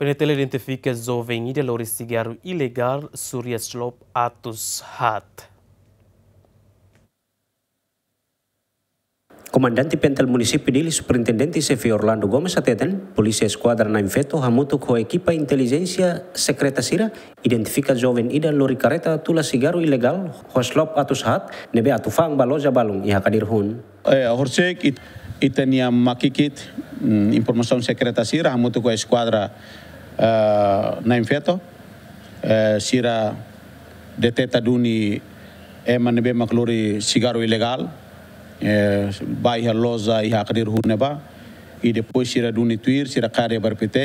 Penetele identifică zovenii de sigarul ilegal slop Atus Hat. Comandante pental municipio dele superintendente sevi Orlando Gomez, Ateten, Polisi SQUADRA na infeto hamutu co equipa inteligência secreta sira, identifica joven ida lori careta tula sigaru ilegal, slop atus hat, nebe atufang baloja balung iha kadir hun. Eh, horsek it, itenia makikit mm, informasi secreta sira hamutu co SQUADRA Eh, naim feto eh, sira deteta duni e eh, man be maklori sigaro ilegal, bai ha loza i haqdir hune ba i depo sira duni tuir sira qarya barpite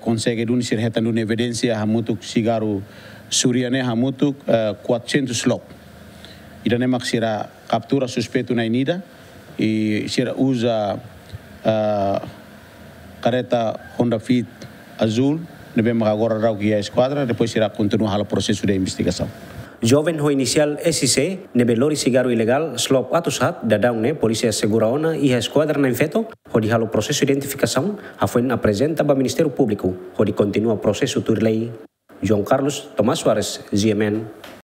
konsege duni sira hetan duni evidência hamutuk sigaro suriane hamutuk 400 lok ida nemak sira kaptura suspetu na inida i sira uza kareta Honda Fit azul, devemos agora dar o guia à esquadra, depois irá continuar o processo de investigação. Jovem ho inicial SC, nebe lori sigaro ilegal, slop atus hat, dadaune, polisia seguraona e a esquadra na infeto, ho dihalo proses processo de identificação, a Publiku, apresenta para o Ministério ho di continua o processo turlei. João Carlos Tomás Suarez, GMN.